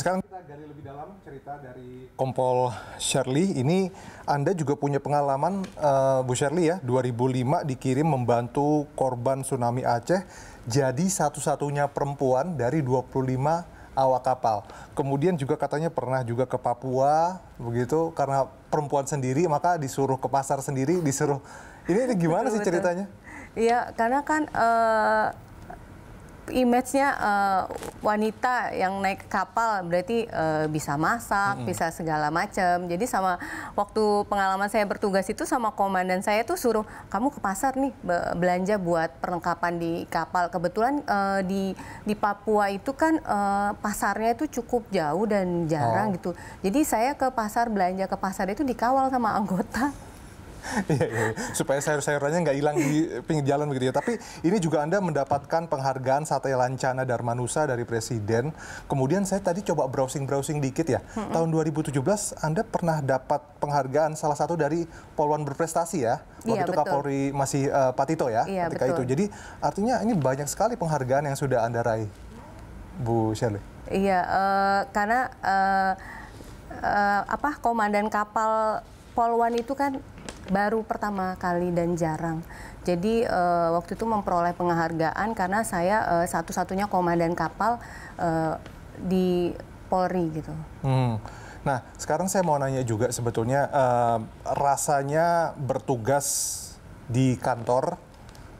sekarang kita gali lebih dalam cerita dari Kompol Shirley. Ini Anda juga punya pengalaman uh, Bu Shirley ya, 2005 dikirim membantu korban tsunami Aceh jadi satu-satunya perempuan dari 25 awak kapal. Kemudian juga katanya pernah juga ke Papua begitu karena perempuan sendiri maka disuruh ke pasar sendiri, disuruh ini, ini gimana betul, sih ceritanya? Iya, karena kan uh image-nya uh, wanita yang naik kapal berarti uh, bisa masak, mm -hmm. bisa segala macam. Jadi sama waktu pengalaman saya bertugas itu sama komandan saya tuh suruh kamu ke pasar nih belanja buat perlengkapan di kapal. Kebetulan uh, di di Papua itu kan uh, pasarnya itu cukup jauh dan jarang oh. gitu. Jadi saya ke pasar belanja ke pasar itu dikawal sama anggota. Iya, iya, iya. supaya sayur-sayurannya nggak hilang di pinggir jalan begitu ya. Tapi ini juga Anda mendapatkan penghargaan Sate Lancana Darmanusa dari Presiden. Kemudian saya tadi coba browsing-browsing dikit ya. Mm -hmm. Tahun 2017 Anda pernah dapat penghargaan salah satu dari Polwan berprestasi ya. Waktu iya, itu betul. Kapolri masih uh, eh, Patito ya iya, ketika itu. Jadi artinya ini banyak sekali penghargaan yang sudah Anda raih. Bu Shirley. Iya, uh, karena uh, uh, apa komandan kapal Polwan itu kan baru pertama kali dan jarang. Jadi uh, waktu itu memperoleh penghargaan karena saya uh, satu-satunya komandan kapal uh, di Polri gitu. Hmm. Nah, sekarang saya mau nanya juga sebetulnya uh, rasanya bertugas di kantor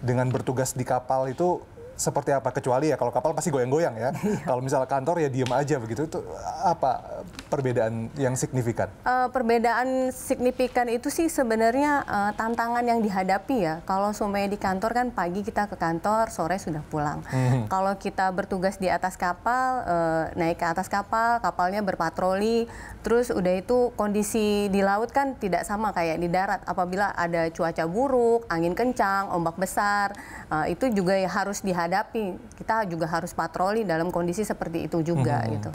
dengan bertugas di kapal itu seperti apa kecuali ya kalau kapal pasti goyang-goyang ya. Iya. kalau misalnya kantor ya diem aja begitu itu apa perbedaan yang signifikan? Uh, perbedaan signifikan itu sih sebenarnya uh, tantangan yang dihadapi ya. Kalau sumai di kantor kan pagi kita ke kantor, sore sudah pulang. Hmm. Kalau kita bertugas di atas kapal, uh, naik ke atas kapal, kapalnya berpatroli, terus udah itu kondisi di laut kan tidak sama kayak di darat. Apabila ada cuaca buruk, angin kencang, ombak besar, uh, itu juga ya harus dihadapi hadapi. Kita juga harus patroli dalam kondisi seperti itu juga hmm. gitu.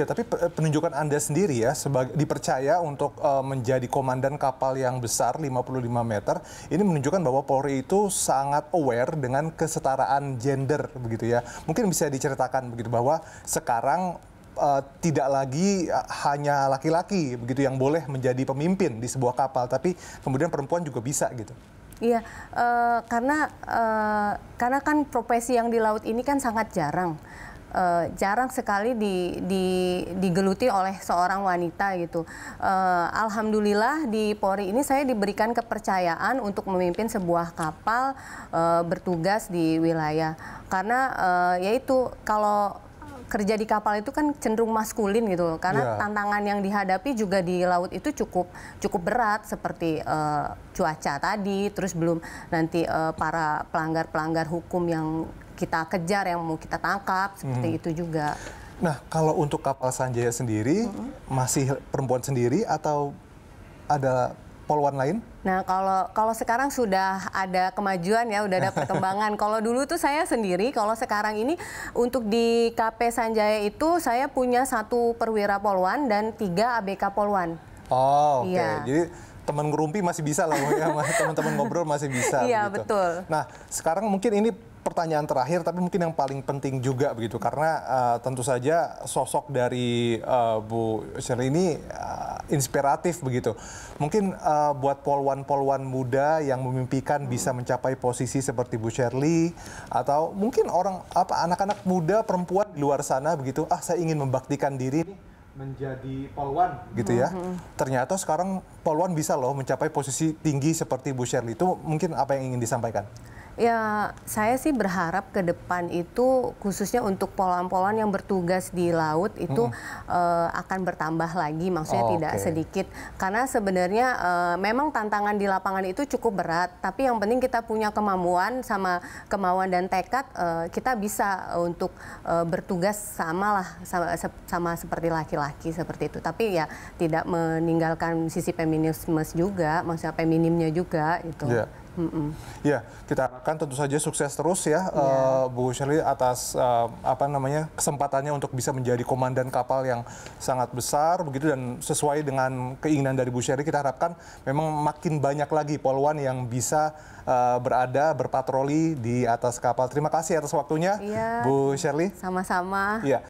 Iya, tapi penunjukan Anda sendiri ya sebagai dipercaya untuk uh, menjadi komandan kapal yang besar 55 meter, ini menunjukkan bahwa Polri itu sangat aware dengan kesetaraan gender begitu ya. Mungkin bisa diceritakan begitu bahwa sekarang uh, tidak lagi uh, hanya laki-laki begitu yang boleh menjadi pemimpin di sebuah kapal, tapi kemudian perempuan juga bisa gitu. Iya, uh, karena uh, karena kan profesi yang di laut ini kan sangat jarang. Uh, jarang sekali di, di, digeluti oleh seorang wanita gitu. Uh, Alhamdulillah di Polri ini saya diberikan kepercayaan untuk memimpin sebuah kapal uh, bertugas di wilayah. Karena uh, yaitu kalau kerja di kapal itu kan cenderung maskulin gitu karena yeah. tantangan yang dihadapi juga di laut itu cukup cukup berat seperti uh, cuaca tadi terus belum nanti uh, para pelanggar-pelanggar hukum yang kita kejar yang mau kita tangkap seperti hmm. itu juga. Nah, kalau untuk kapal Sanjaya sendiri hmm. masih perempuan sendiri atau ada Poluan lain? Nah, kalau kalau sekarang sudah ada kemajuan ya, sudah ada perkembangan. kalau dulu tuh saya sendiri, kalau sekarang ini untuk di KP Sanjaya itu saya punya satu perwira Poluan dan tiga ABK Poluan. Oh, oke. Okay. Ya. Jadi teman ngerumpi masih bisa lah, ya, teman-teman ngobrol masih bisa. Iya, betul. Nah, sekarang mungkin ini pertanyaan terakhir, tapi mungkin yang paling penting juga begitu, karena uh, tentu saja sosok dari uh, Bu Sherly ini inspiratif begitu. Mungkin uh, buat polwan-polwan muda yang memimpikan hmm. bisa mencapai posisi seperti Bu Shirley atau mungkin orang apa anak-anak muda perempuan di luar sana begitu, ah saya ingin membaktikan diri menjadi polwan gitu ya. Hmm. Ternyata sekarang polwan bisa loh mencapai posisi tinggi seperti Bu Shirley itu mungkin apa yang ingin disampaikan? Ya, saya sih berharap ke depan itu khususnya untuk polan-polan yang bertugas di laut itu -hmm. uh, akan bertambah lagi, maksudnya oh, tidak okay. sedikit. Karena sebenarnya uh, memang tantangan di lapangan itu cukup berat, tapi yang penting kita punya kemampuan sama kemauan dan tekad uh, kita bisa untuk uh, bertugas sama lah sama, sama seperti laki-laki seperti itu. Tapi ya tidak meninggalkan sisi feminisme juga, maksudnya feminimnya juga gitu. Yeah. Ya, kita harapkan tentu saja sukses terus ya, yeah. Iya. uh, Bu Shirley atas uh, apa namanya kesempatannya untuk bisa menjadi komandan kapal yang sangat besar begitu dan sesuai dengan keinginan dari Bu Shirley kita harapkan memang makin banyak lagi poluan yang bisa uh, berada berpatroli di atas kapal. Terima kasih atas waktunya, yeah. Bu Shirley. Sama-sama. Ya.